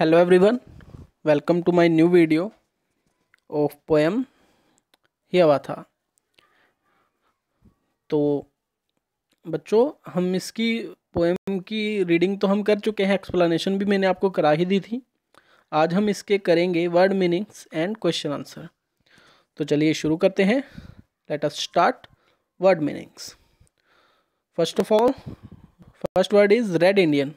hello welcome to to new video of poem ही हुआ था तो बच्चों हम इसकी पोएम की रीडिंग तो हम कर चुके हैं एक्सप्लेनेशन भी मैंने आपको करा ही दी थी आज हम इसके करेंगे word meanings and question answer तो चलिए शुरू करते हैं let us start word meanings first of all first word is red Indian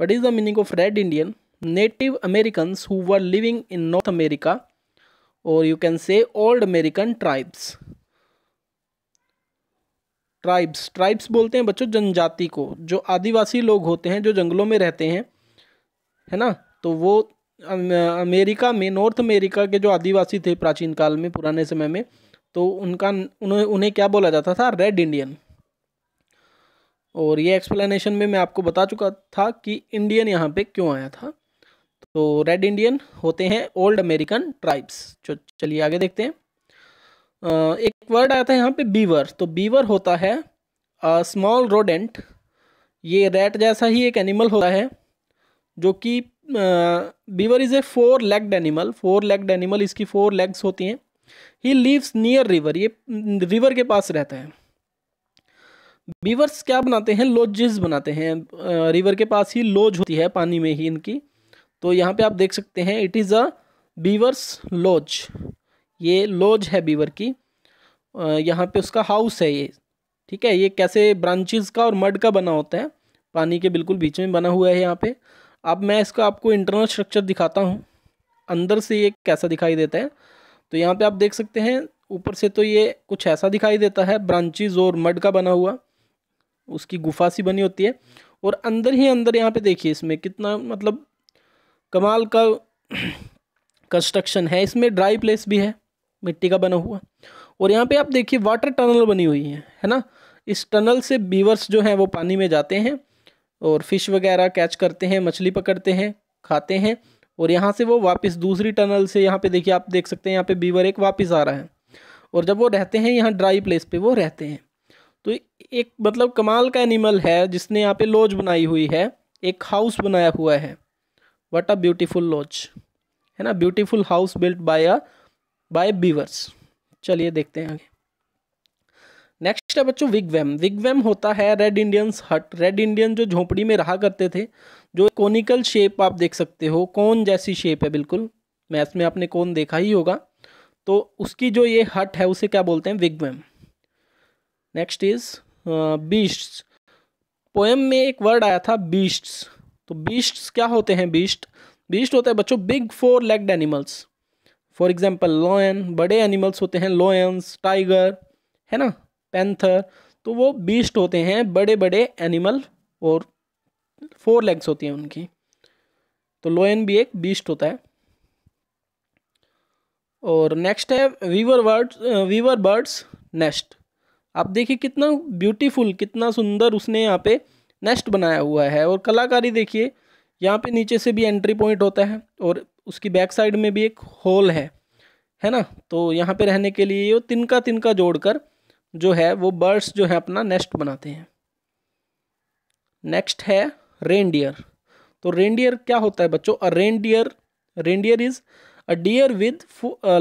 what is the meaning of red Indian native Americans who were living in North America or you can say old American tribes. Tribes tribes बोलते हैं बच्चों जनजाति को जो आदिवासी लोग होते हैं जो जंगलों में रहते हैं है ना तो वो अमेरिका में नॉर्थ अमेरिका के जो आदिवासी थे प्राचीन काल में पुराने समय में तो उनका उन्हें उन्हें क्या बोला जाता था रेड इंडियन और ये एक्सप्लेनेशन में मैं आपको बता चुका था कि इंडियन यहाँ पे क्यों आया था तो रेड इंडियन होते हैं ओल्ड अमेरिकन ट्राइब्स जो चलिए आगे देखते हैं एक वर्ड आया था यहाँ पे बीवर तो बीवर होता है स्मॉल रोडेंट ये रेट जैसा ही एक एनिमल होता है जो कि beaver is a four legged animal four legged animal इसकी फोर लेग्स होती हैं ही लिव्स नियर रिवर ये रिवर के पास रहता है बीवर्स क्या बनाते हैं लोजिस बनाते हैं रिवर के पास ही लॉज होती है पानी में ही इनकी तो यहाँ पे आप देख सकते हैं it is a beavers lodge ये लॉज है बीवर की यहाँ पे उसका हाउस है ये ठीक है ये कैसे ब्रांचेस का और मड का बना होता है पानी के बिल्कुल बीच में बना हुआ है यहाँ पे अब मैं इसका आपको इंटरनल स्ट्रक्चर दिखाता हूँ अंदर से ये कैसा दिखाई देता है तो यहाँ पे आप देख सकते हैं ऊपर से तो ये कुछ ऐसा दिखाई देता है ब्रांचेज और मड का बना हुआ उसकी गुफा सी बनी होती है और अंदर ही अंदर यहाँ पे देखिए इसमें कितना मतलब कमाल का कंस्ट्रक्शन है इसमें ड्राई प्लेस भी है मिट्टी का बना हुआ और यहाँ पे आप देखिए वाटर टनल बनी हुई है है ना इस टनल से बीवर्स जो हैं वो पानी में जाते हैं और फिश वगैरह कैच करते हैं मछली पकड़ते हैं खाते हैं और यहाँ से वो वापस दूसरी टनल से यहाँ पे देखिए आप देख सकते हैं यहाँ पे बीवर एक वापस आ रहा है और जब वो रहते हैं यहाँ ड्राई प्लेस पे वो रहते हैं तो एक मतलब कमाल का एनिमल है जिसने यहाँ पे लॉज बनाई हुई है एक हाउस बनाया हुआ है वट अ ब्यूटीफुल लॉज है ना beautiful house built by a by beavers चलिए देखते हैं आगे नेक्स्ट है बच्चों विगवैम विगवैम होता है red Indians hut red Indian जो झोंपड़ी में रहा करते थे जो कोनिकल शेप आप देख सकते हो कौन जैसी शेप है बिल्कुल मैथ्स में आपने कौन देखा ही होगा तो उसकी जो ये हट है उसे क्या बोलते हैं wigwam next is beasts poem में एक वर्ड आया था बीस्ट्स तो बीस्ट क्या होते हैं बीस्ट बीस्ट होते हैं बच्चों big four legged animals for example lion बड़े एनिमल्स होते हैं लॉयंस टाइगर है ना पैंथर तो वो बीस्ट होते हैं बड़े बड़े एनिमल और फोर लेग्स होती हैं उनकी तो लोयन भी एक बीस्ट होता है और नेक्स्ट है weaver birds weaver birds nest आप देखिए कितना ब्यूटीफुल कितना सुंदर उसने यहाँ पे नेस्ट बनाया हुआ है और कलाकारी देखिए यहाँ पे नीचे से भी एंट्री पॉइंट होता है और उसकी बैक साइड में भी एक होल है है ना तो यहाँ पे रहने के लिए वो तिनका तिनका जोड़कर जो है वो बर्ड्स जो है अपना नेस्ट बनाते हैं नेक्स्ट है रेंडियर तो रेंडियर क्या होता है बच्चों a reindeer reindeer is a deer with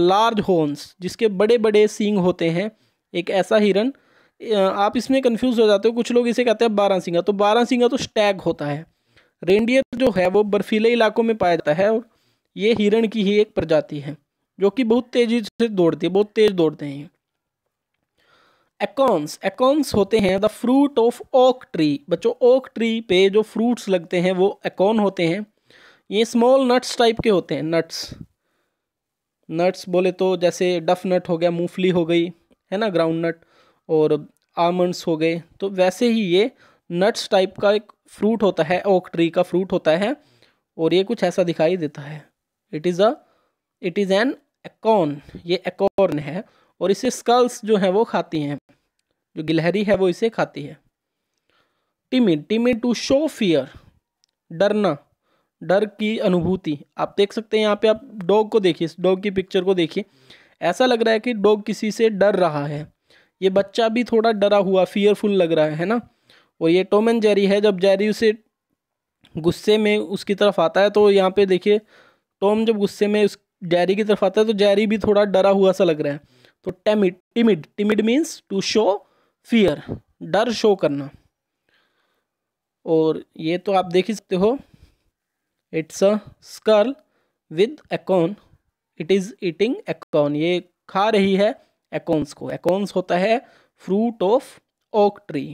large horns जिसके बड़े बड़े सींग होते हैं एक ऐसा हिरन आप इसमें कंफ्यूज हो जाते हो कुछ लोग इसे कहते हैं बारह सिंगा तो बारह सिंगा तो स्टैग होता है रेंडियर जो है वो बर्फीले इलाकों में पाया जाता है और ये हिरण की ही एक प्रजाति है जो कि बहुत तेज़ी से दौड़ती है बहुत तेज़ दौड़ते हैं एकॉन्स एकॉन्स होते हैं the fruit of oak tree बच्चों ओक ट्री पे जो फ्रूट्स लगते हैं वो एकॉन होते हैं ये स्मॉल नट्स टाइप के होते हैं नट्स नट्स बोले तो जैसे डफ नट हो गया मूंगफली हो गई है ना ग्राउंड नट और आमंड्स हो गए तो वैसे ही ये नट्स टाइप का एक फ्रूट होता है ओक ट्री का फ्रूट होता है और ये कुछ ऐसा दिखाई देता है it is a it is an acorn ये एकॉर्न है और इसे स्कल्स जो हैं वो खाती हैं जो गिलहरी है वो इसे खाती है timid timid to show fear डरना डर की अनुभूति आप देख सकते हैं यहाँ पे आप डॉग को देखिए इस डॉग की पिक्चर को देखिए ऐसा लग रहा है कि डॉग किसी से डर रहा है ये बच्चा भी थोड़ा डरा हुआ फियरफुल लग रहा है ना और ये टॉम एंड जेरी है जब जेरी उसे गुस्से में उसकी तरफ आता है तो यहाँ पे देखिए टॉम जब गुस्से में उस जेरी की तरफ आता है तो जेरी भी थोड़ा डरा हुआ सा लग रहा है तो timid timid timid means to show fear डर शो करना और ये तो आप देख ही सकते हो it's a squirrel with acorn it is eating acorn ये खा रही है एकोन्स को एकोन्स होता है फ्रूट ऑफ ओक ट्री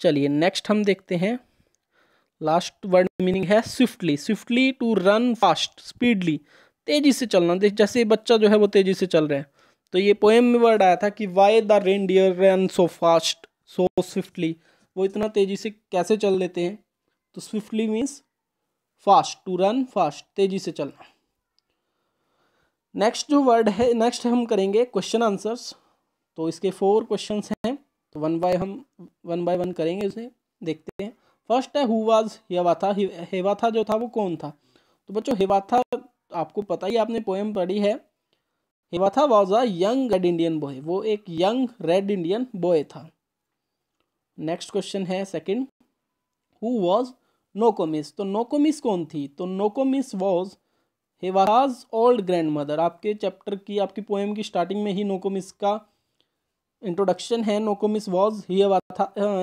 चलिए नेक्स्ट हम देखते हैं लास्ट वर्ड मीनिंग है swiftly swiftly to run fast speedly तेजी से चलना जैसे बच्चा जो है वो तेजी से चल रहे हैं तो ये पोएम में वर्ड आया था कि why the reindeer run so fast so swiftly वो इतना तेज़ी से कैसे चल लेते हैं तो swiftly means fast to run fast तेज़ी से चलना नेक्स्ट जो वर्ड है नेक्स्ट हम करेंगे क्वेश्चन आंसर्स तो इसके फोर क्वेश्चन हैं तो वन बाय हम वन बाय वन करेंगे उसे देखते हैं फर्स्ट है हु वाज हेवाथा हेवाथा जो था वो कौन था तो बच्चों हेवाथा आपको पता ही आपने पोएम पढ़ी है Hiawatha was a young red Indian boy वो एक यंग रेड इंडियन बॉय था next question is second who was Nokomis तो नोकोमिस कौन थी तो Nokomis was her old grandmother आपके चैप्टर की आपकी पोएम की स्टार्टिंग में ही नोकोमिस का इंट्रोडक्शन है Nokomis was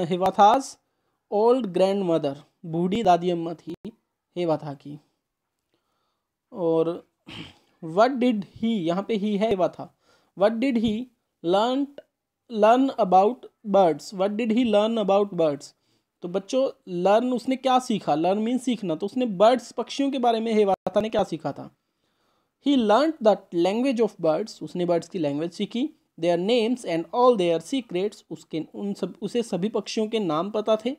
Hiawatha's old grandmother बूढ़ी दादी अम्मा थी हेवाथा की और वट डिड ही यहाँ पे ही है Hiawatha what did he learn learn about birds what did he learn about birds तो बच्चों लर्न उसने क्या सीखा लर्न मीन सीखना तो उसने बर्ड्स पक्षियों के बारे में हेवाता ने क्या सीखा था he learn the language of birds उसने बर्ड्स की लैंग्वेज सीखी their names and all their secrets उसके उन सब उसे सभी पक्षियों के नाम पता थे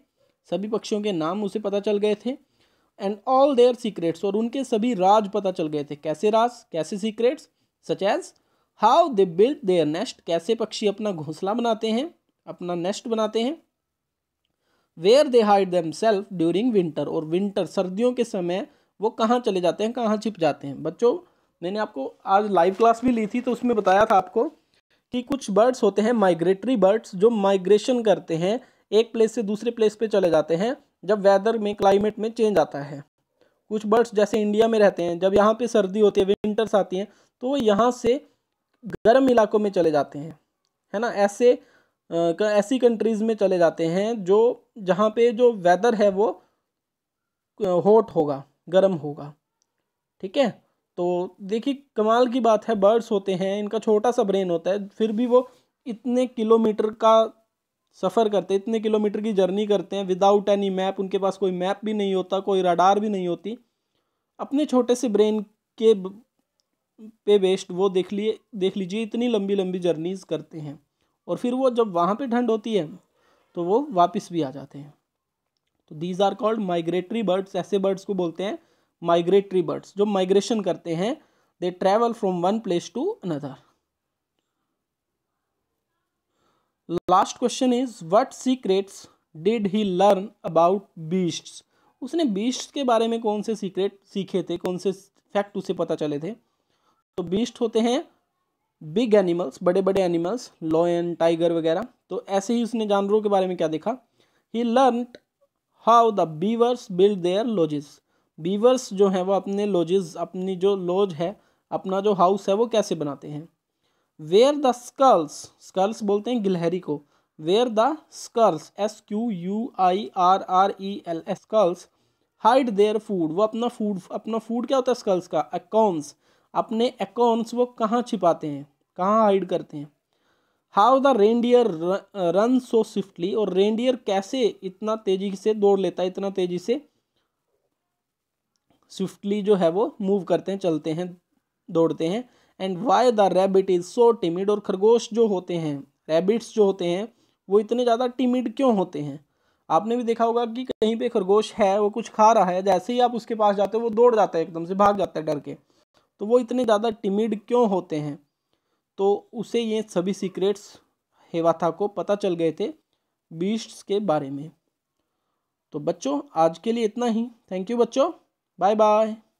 सभी पक्षियों के नाम उसे पता चल गए थे एंड ऑल देयर सीक्रेट्स और उनके सभी राज पता चल गए थे कैसे राज कैसे secrets such as how they build their nest कैसे पक्षी अपना घोंसला बनाते हैं अपना नेस्ट बनाते हैं where they hide themself during winter और विंटर सर्दियों के समय वो कहाँ चले जाते हैं कहाँ छिप जाते हैं बच्चों मैंने आपको आज लाइव क्लास भी ली थी तो उसमें बताया था आपको कि कुछ बर्ड्स होते हैं माइग्रेटरी बर्ड्स जो माइग्रेशन करते हैं एक प्लेस से दूसरे प्लेस पे चले जाते हैं जब वेदर में क्लाइमेट में चेंज आता है कुछ बर्ड्स जैसे इंडिया में रहते हैं जब यहाँ पे सर्दी होती है विंटर्स आती हैं तो वो यहाँ से गर्म इलाकों में चले जाते हैं है ना ऐसे ऐसी कंट्रीज़ में चले जाते हैं जो जहाँ पे जो वेदर है वो हॉट होगा गर्म होगा ठीक है तो देखिए कमाल की बात है बर्ड्स होते हैं इनका छोटा सा ब्रेन होता है फिर भी वो इतने किलोमीटर का सफ़र करते इतने किलोमीटर की जर्नी करते हैं विदाउट एनी मैप उनके पास कोई मैप भी नहीं होता कोई रडार भी नहीं होती अपने छोटे से ब्रेन के पे बेस्ड वो देख लिए देख लीजिए इतनी लंबी लंबी जर्नीज़ करते हैं और फिर वो जब वहाँ पे ठंड होती है तो वो वापस भी आ जाते हैं तो these are called migratory birds ऐसे बर्ड्स को बोलते हैं माइग्रेटरी बर्ड्स जो माइग्रेशन करते हैं they travel from one place to another last question is what secrets did he learn about beasts उसने बीस्ट के बारे में कौन से सीक्रेट सीखे थे कौन से फैक्ट उसे पता चले थे तो बीस्ट होते हैं बिग एनिमल्स बड़े बड़े एनिमल्स लॉयन टाइगर वगैरह तो ऐसे ही उसने जानवरों के बारे में क्या देखा he learn how the beavers build their lodges beavers जो हैं वो अपने लॉजेस अपनी जो लॉज है अपना जो हाउस है वो कैसे बनाते हैं वेयर द स्कर्ल्स स्कर्ल्स बोलते हैं गिलहरी को where the squirrels S Q U I R R E L squirrels hide their food वो अपना फूड अपना फूड क्या होता है स्कर्ल्स का अकाउंट्स अपने अकाउंट्स वो कहाँ छिपाते हैं कहाँ हाइड करते हैं how the reindeer run so swiftly और रेंडियर कैसे इतना तेजी से दौड़ लेता है इतना तेजी से स्विफ्टली जो है वो मूव करते हैं चलते हैं दौड़ते हैं and why the rabbit is so timid और खरगोश जो होते हैं रैबिट्स जो होते हैं वो इतने ज़्यादा टिमिड क्यों होते हैं आपने भी देखा होगा कि कहीं पे खरगोश है वो कुछ खा रहा है जैसे ही आप उसके पास जाते हो वो दौड़ जाता है एकदम से भाग जाता है डर के तो वो इतने ज़्यादा टिमिड क्यों होते हैं तो उसे ये सभी सीक्रेट्स हेवाथा को पता चल गए थे बीस्ट्स के बारे में तो बच्चों आज के लिए इतना ही थैंक यू बच्चों बाय बाय